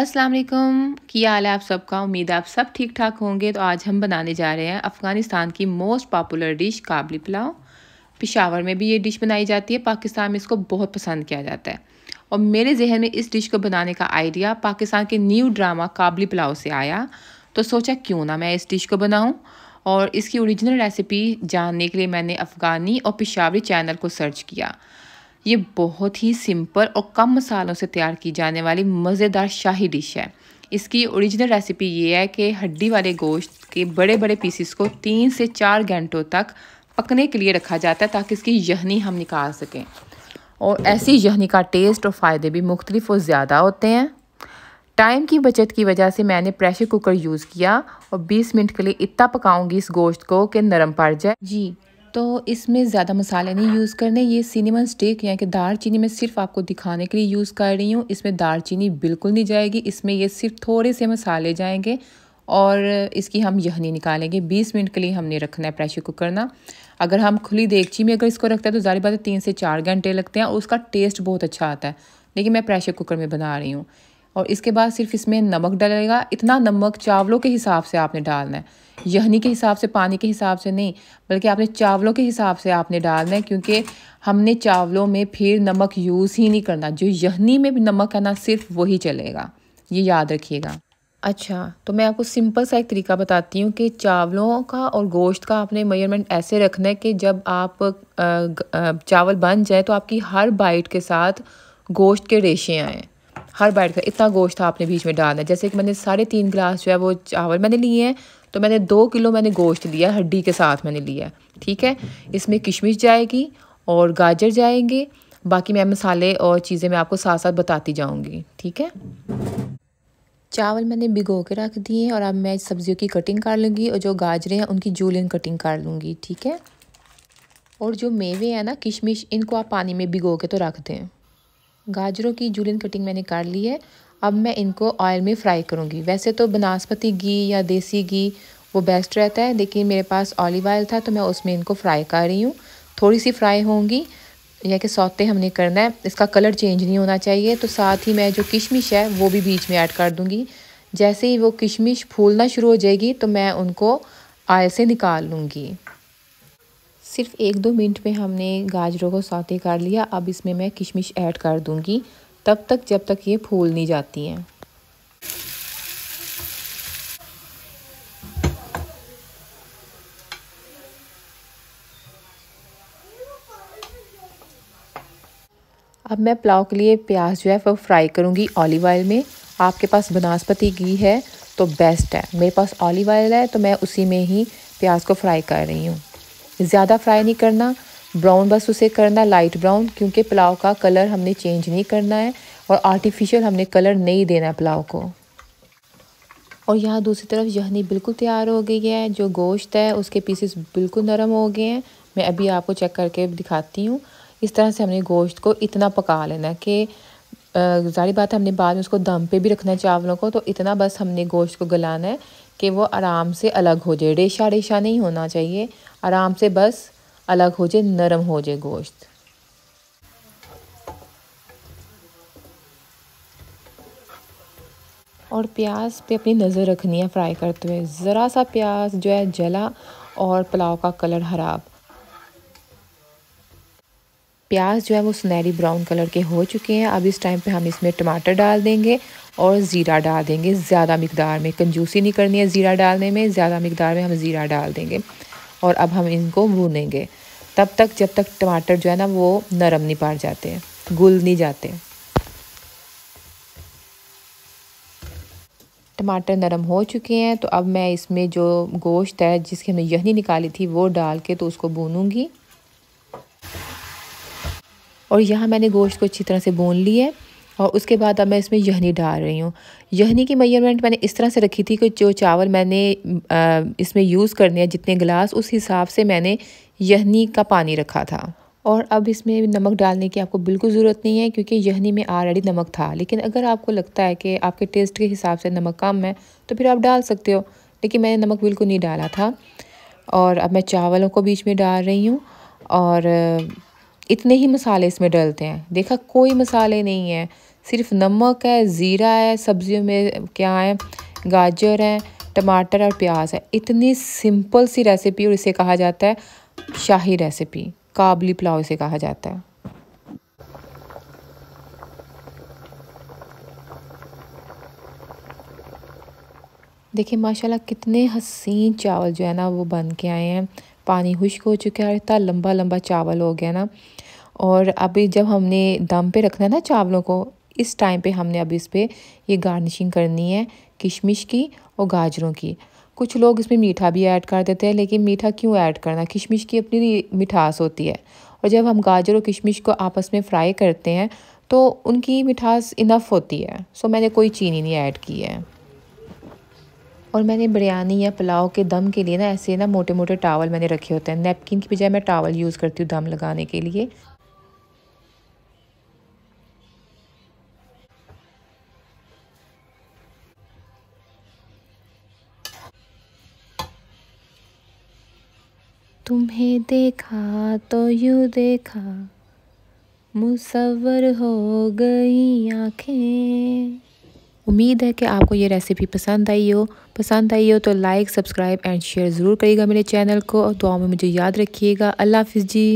अस्सलाम वालेकुम क्या हाल है आप सबका उम्मीद है आप सब ठीक ठाक होंगे तो आज हम बनाने जा रहे हैं अफ़गानिस्तान की most popular dish Kabuli pulao Peshawar में भी ये डिश बनाई जाती है पाकिस्तान में इसको बहुत पसंद किया जाता है और मेरे जहन में इस डिश को बनाने का आइडिया पाकिस्तान के न्यू ड्रामा काबली पुलाव से आया तो सोचा क्यों ना मैं इस डिश को बनाऊँ और इसकी ओरिजिनल रेसिपी जानने के लिए मैंने अफ़गानी और पिशावरी चैनल को सर्च किया ये बहुत ही सिंपल और कम मसालों से तैयार की जाने वाली मज़ेदार शाही डिश है इसकी ओरिजिनल रेसिपी ये है कि हड्डी वाले गोश्त के बड़े बड़े पीसीस को तीन से चार घंटों तक पकने के लिए रखा जाता है ताकि इसकी यहनी हम निकाल सकें और ऐसी यहनी का टेस्ट और फ़ायदे भी मुख्तलिफ और ज़्यादा होते हैं टाइम की बचत की वजह से मैंने प्रेशर कुकर यूज़ किया और 20 मिनट के लिए इतना पकाऊंगी इस गोश्त को कि नरम पड़ जाए जी तो इसमें ज़्यादा मसाले नहीं यूज़ करने ये सिनेमन स्टिक यानी कि दार चीनी मैं सिर्फ आपको दिखाने के लिए यूज़ कर रही हूँ इसमें दार चीनी बिल्कुल नहीं जाएगी इसमें ये सिर्फ थोड़े से मसाले जाएंगे और इसकी हम यहनी निकालेंगे 20 मिनट के लिए हमने रखना है प्रेशर कुकर ना अगर हम खुली देगची में अगर इसको रखते हैं तो ज़्यादा बात तीन से चार घंटे लगते हैं और उसका टेस्ट बहुत अच्छा आता है लेकिन मैं प्रेशर कुकर में बना रही हूँ और इसके बाद सिर्फ इसमें नमक डलेगा इतना नमक चावलों के हिसाब से आपने डालना है यहनी के हिसाब से पानी के हिसाब से नहीं बल्कि आपने चावलों के हिसाब से आपने डालना है क्योंकि हमने चावलों में फिर नमक यूज़ ही नहीं करना जो यहनी में भी नमक है ना सिर्फ वही चलेगा ये याद रखिएगा अच्छा तो मैं आपको सिंपल सा एक तरीका बताती हूँ कि चावलों का और गोश्त का आपने मेजरमेंट ऐसे रखना है कि जब आप चावल बन जाए तो आपकी हर बाइट के साथ गोश्त के रेशे आएँ हर बाइट का इतना गोश्त आपने बीच में डालना है जैसे कि मैंने साढ़े तीन गिलास जो है वो चावल मैंने लिए हैं तो मैंने दो किलो मैंने गोश्त लिया हड्डी के साथ मैंने लिया ठीक है इसमें किशमिश जाएगी और गाजर जाएंगे बाकी मैं मसाले और चीज़ें मैं आपको साथ साथ बताती जाऊँगी ठीक है चावल मैंने भिगो के रख दिए हैं और अब मैं सब्जियों की कटिंग कर लूँगी और जो गाजरें हैं उनकी जूलिन कटिंग कर लूँगी ठीक है और जो मेवे हैं ना किशमिश इनको आप पानी में भिगो के तो रख दें गाजरों की जूलियन कटिंग मैंने कर ली है अब मैं इनको ऑयल में फ्राई करूँगी वैसे तो बनास्पति घी या देसी घी वो बेस्ट रहता है लेकिन मेरे पास ऑलिव ऑयल था तो मैं उसमें इनको फ्राई कर रही हूँ थोड़ी सी फ्राई होंगी या कि सौते हमने करना है इसका कलर चेंज नहीं होना चाहिए तो साथ ही मैं जो किशमिश है वो भी बीच में ऐड कर दूँगी जैसे ही वो किशमिश फूलना शुरू हो जाएगी तो मैं उनको आयल से निकाल लूँगी सिर्फ एक दो मिनट में हमने गाजरों को सौते कर लिया अब इसमें मैं किशमिश ऐड कर दूंगी तब तक जब तक ये फूल नहीं जाती हैं अब मैं पुलाव के लिए प्याज जो है वो फ्राई करूँगी ऑलिव ऑयल में आपके पास बनास्पति घी है तो बेस्ट है मेरे पास ऑलिव ऑयल है तो मैं उसी में ही प्याज को फ्राई कर रही हूँ ज़्यादा फ्राई नहीं करना ब्राउन बस उसे करना लाइट ब्राउन क्योंकि पुलाव का कलर हमने चेंज नहीं करना है और आर्टिफिशियल हमने कलर नहीं देना है पुलाव को और यहाँ दूसरी तरफ यहनी बिल्कुल तैयार हो गई है जो गोश्त है उसके पीसेस बिल्कुल नरम हो गए हैं मैं अभी आपको चेक करके दिखाती हूँ इस तरह से हमने गोश्त को इतना पका लेना कि जारी बात है हमने बाद में उसको दम पे भी रखना है चावलों को तो इतना बस हमने गोश्त को गलाना है कि वो आराम से अलग हो जाए रेशा रेशा नहीं होना चाहिए आराम से बस अलग हो जाए नरम हो जाए गोश्त और प्याज पे अपनी नज़र रखनी है फ्राई करते हुए ज़रा सा प्याज जो है जला और पुलाव का कलर ख़राब प्याज जो है वो सुनहरी ब्राउन कलर के हो चुके हैं अब इस टाइम पे हम इसमें टमाटर डाल देंगे और ज़ीरा डाल देंगे ज़्यादा मकदार में कंजूसी नहीं करनी है ज़ीरा डालने में ज़्यादा मकदार में हम ज़ीरा डाल देंगे और अब हम इनको भूनेंगे तब तक जब तक टमाटर जो है ना वो नरम नहीं पार जाते गुल नहीं जाते टमाटर नरम हो चुके हैं तो अब मैं इसमें जो गोश्त है जिसकी हमने यहनी निकाली थी वो डाल के तो उसको भूनूंगी और यहाँ मैंने गोश्त को अच्छी तरह से बोन ली है और उसके बाद अब मैं इसमें यहनी डाल रही हूँ यहनी की मयरमेंट मैंने इस तरह से रखी थी कि जो चावल मैंने इसमें यूज़ करने हैं जितने गिलास उस हिसाब से मैंने यहनी का पानी रखा था और अब इसमें नमक डालने की आपको बिल्कुल ज़रूरत नहीं है क्योंकि यहनी में ऑलरेडी नमक था लेकिन अगर आपको लगता है कि आपके टेस्ट के हिसाब से नमक कम है तो फिर आप डाल सकते हो लेकिन मैंने नमक बिल्कुल नहीं डाला था और अब मैं चावलों को बीच में डाल रही हूँ और इतने ही मसाले इसमें डलते हैं देखा कोई मसाले नहीं है सिर्फ नमक है ज़ीरा है सब्जियों में क्या है गाजर है टमाटर और प्याज है इतनी सिंपल सी रेसिपी और इसे कहा जाता है शाही रेसिपी काबली पुलाव इसे कहा जाता है देखिए माशाल्लाह कितने हसीन चावल जो है ना वो बन के आए हैं पानी खुश्क हो चुका है इतना लंबा लंबा चावल हो गया ना और अभी जब हमने दम पे रखना है ना चावलों को इस टाइम पे हमने अभी इस पर ये गार्निशिंग करनी है किशमिश की और गाजरों की कुछ लोग इसमें मीठा भी ऐड कर देते हैं लेकिन मीठा क्यों ऐड करना किशमिश की अपनी मिठास होती है और जब हम गाजर और किशमिश को आपस में फ्राई करते हैं तो उनकी मिठास इनफ होती है सो मैंने कोई चीनी नहीं ऐड की है और मैंने बिरयानी या पुलाव के दम के लिए ना ऐसे ना मोटे मोटे टावल मैंने रखे होते हैं नैपकिन की बजाय मैं टावल यूज़ करती हूँ दम लगाने के लिए तुम्हें देखा तो यूँ देखा मुसवर हो गई आँखें उम्मीद है कि आपको ये रेसिपी पसंद आई हो पसंद आई हो तो लाइक सब्सक्राइब एंड शेयर ज़रूर करिएगा मेरे चैनल को और दुआ में मुझे याद रखिएगा अल्लाह हाफिज़ जी